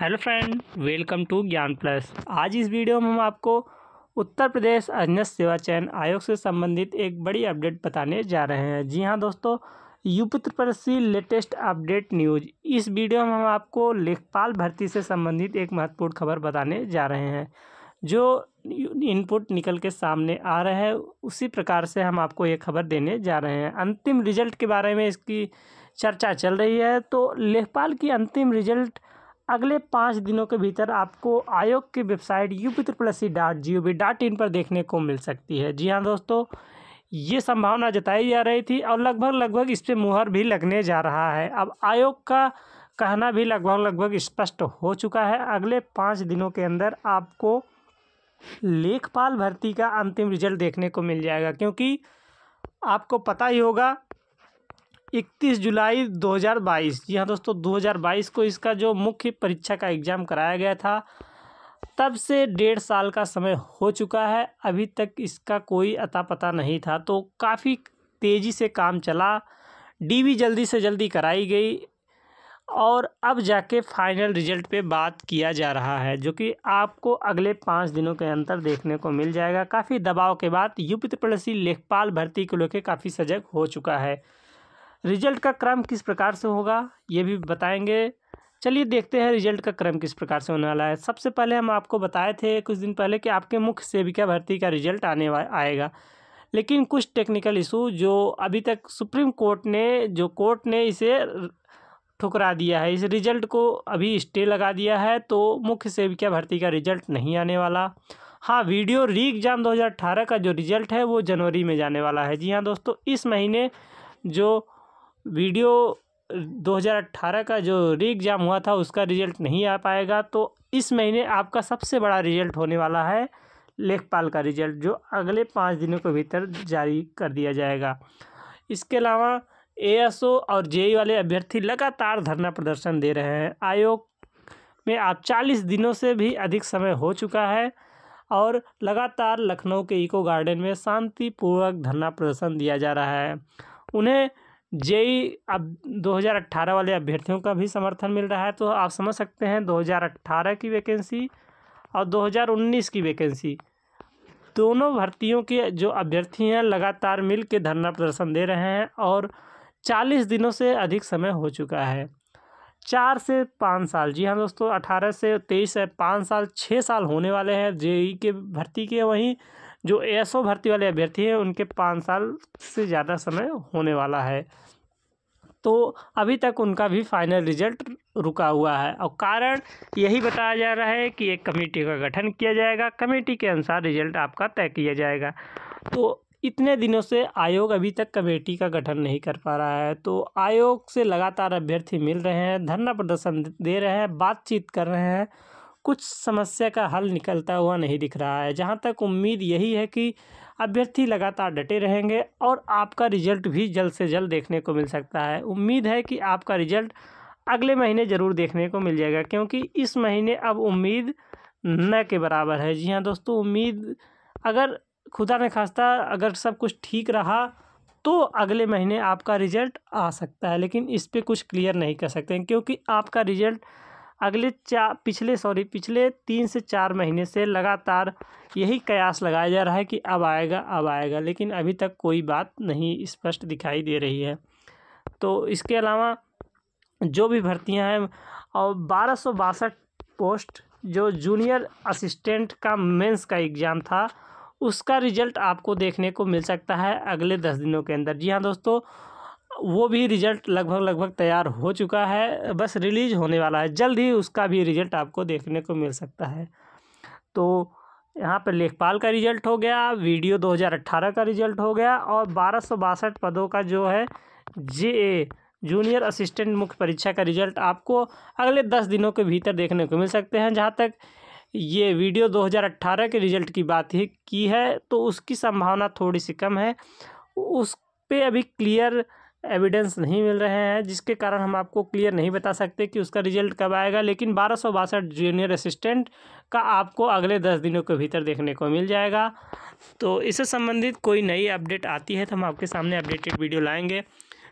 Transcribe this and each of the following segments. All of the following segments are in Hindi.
hello friend welcome to Gyan plus आज इस वीडियो में हम आपको उत्तर प्रदेश अधीनस्थ सेवा चयन आयोग से संबंधित एक बड़ी अपडेट बताने जा रहे हैं जी हां दोस्तों युपुत्र प्रसी लेटेस्ट अपडेट न्यूज इस वीडियो में हम आपको लेखपाल भर्ती से संबंधित एक महत्वपूर्ण खबर बताने जा रहे हैं जो इनपुट निकल के सामने आ रहे हैं उसी प्रकार से हम आपको ये खबर देने जा रहे हैं अंतिम रिजल्ट के बारे में इसकी चर्चा चल रही है तो लेखपाल की अंतिम रिजल्ट अगले पाँच दिनों के भीतर आपको आयोग की website U P triple dot G O V dot in पर देखने को मिल सकती है जी हाँ दोस्तों ये संभावना जताई जा रही थी और लगभग लगभग इस पर मुहर भी लगने जा रहा है अब आयोग का कहना भी लगभग लगभग स्पष्ट हो चुका है अगले पाँच दिनों के अंदर आपको लेखपाल भर्ती का अंतिम रिजल्ट देखने को मिल जाएगा क्योंकि आपको पता ही होगा इकतीस जुलाई 2022 जी हाँ दोस्तों 2022 को इसका जो मुख्य परीक्षा का एग्ज़ाम कराया गया था तब से डेढ़ साल का समय हो चुका है अभी तक इसका कोई अता पता नहीं था तो काफ़ी तेज़ी से काम चला डीवी जल्दी से जल्दी कराई गई और अब जाके फाइनल रिजल्ट पे बात किया जा रहा है जो कि आपको अगले पाँच दिनों के अंतर देखने को मिल जाएगा काफ़ी दबाव के बाद यूपी प्रदेशी लेखपाल भर्ती को लेकर काफ़ी सजग हो चुका है रिजल्ट का क्रम किस प्रकार से होगा ये भी बताएंगे चलिए देखते हैं रिजल्ट का क्रम किस प्रकार से होने वाला है सबसे पहले हम आपको बताए थे कुछ दिन पहले कि आपके मुख्य सेविका भर्ती का रिजल्ट आने आएगा लेकिन कुछ टेक्निकल इशू जो अभी तक सुप्रीम कोर्ट ने जो कोर्ट ने इसे ठुकरा दिया है इस रिजल्ट को अभी स्टे लगा दिया है तो मुख्य सेविका भर्ती का रिजल्ट नहीं आने वाला हाँ वीडियो री एग्ज़ाम 2018 का जो रिजल्ट है वो जनवरी में जाने वाला है जी हाँ दोस्तों इस महीने जो वीडियो 2018 का जो री एग्ज़ाम हुआ था उसका रिजल्ट नहीं आ पाएगा तो इस महीने आपका सबसे बड़ा रिजल्ट होने वाला है लेखपाल का रिजल्ट जो अगले पाँच दिनों के भीतर जारी कर दिया जाएगा इसके अलावा एएसओ और जेई वाले अभ्यर्थी लगातार धरना प्रदर्शन दे रहे हैं आयोग में आप चालीस दिनों से भी अधिक समय हो चुका है और लगातार लखनऊ के इको गार्डन में शांतिपूर्वक धरना प्रदर्शन दिया जा रहा है उन्हें जेई अब 2018 वाले अभ्यर्थियों का भी समर्थन मिल रहा है तो आप समझ सकते हैं 2018 की वैकेंसी और 2019 की वैकेंसी दोनों भर्तियों के जो अभ्यर्थी हैं लगातार मिल के धरना प्रदर्शन दे रहे हैं और चालीस दिनों से अधिक समय हो चुका है चार से पाँच साल जी हाँ दोस्तों अठारह से तेईस से पाँच साल छः साल होने वाले हैं जे के भर्ती के वहीं जो एसओ भर्ती वाले अभ्यर्थी हैं उनके पाँच साल से ज़्यादा समय होने वाला है तो अभी तक उनका भी फाइनल रिजल्ट रुका हुआ है और कारण यही बताया जा रहा है कि एक कमेटी का गठन किया जाएगा कमेटी के अनुसार रिजल्ट आपका तय किया जाएगा तो इतने दिनों से आयोग अभी तक कमेटी का गठन नहीं कर पा रहा है तो आयोग से लगातार अभ्यर्थी मिल रहे हैं धरना प्रदर्शन दे रहे हैं बातचीत कर रहे हैं कुछ समस्या का हल निकलता हुआ नहीं दिख रहा है जहाँ तक उम्मीद यही है कि अभ्यर्थी लगातार डटे रहेंगे और आपका रिजल्ट भी जल्द से जल्द देखने को मिल सकता है उम्मीद है कि आपका रिजल्ट अगले महीने ज़रूर देखने को मिल जाएगा क्योंकि इस महीने अब उम्मीद न के बराबर है जी हाँ दोस्तों उम्मीद अगर खुदा ने खास्ता अगर सब कुछ ठीक रहा तो अगले महीने आपका रिजल्ट आ सकता है लेकिन इस पर कुछ क्लियर नहीं कर सकते हैं क्योंकि आपका रिजल्ट अगले चार पिछले सॉरी पिछले तीन से चार महीने से लगातार यही कयास लगाया जा रहा है कि अब आएगा अब आएगा लेकिन अभी तक कोई बात नहीं स्पष्ट दिखाई दे रही है तो इसके अलावा जो भी भर्तियां हैं और बारह सौ बासठ पोस्ट जो जूनियर असिस्टेंट का मेंस का एग्ज़ाम था उसका रिजल्ट आपको देखने को मिल सकता है अगले दस दिनों के अंदर जी हाँ दोस्तों वो भी रिजल्ट लगभग लगभग तैयार हो चुका है बस रिलीज होने वाला है जल्द ही उसका भी रिजल्ट आपको देखने को मिल सकता है तो यहाँ पर लेखपाल का रिजल्ट हो गया वीडियो 2018 का रिजल्ट हो गया और बारह पदों का जो है जे ए जूनियर असिस्टेंट मुख्य परीक्षा का रिजल्ट आपको अगले दस दिनों के भीतर देखने को मिल सकते हैं जहाँ तक ये वीडियो 2018 के रिजल्ट की बात ही की है तो उसकी संभावना थोड़ी सी कम है उस पर अभी क्लियर एविडेंस नहीं मिल रहे हैं जिसके कारण हम आपको क्लियर नहीं बता सकते कि उसका रिजल्ट कब आएगा लेकिन बारह सौ बासठ जूनियर असिस्टेंट का आपको अगले दस दिनों के भीतर देखने को मिल जाएगा तो इससे संबंधित कोई नई अपडेट आती है तो हम आपके सामने अपडेटेड वीडियो लाएंगे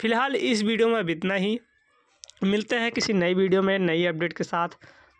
फिलहाल इस वीडियो में अब इतना ही मिलते हैं किसी नई वीडियो में नई अपडेट के साथ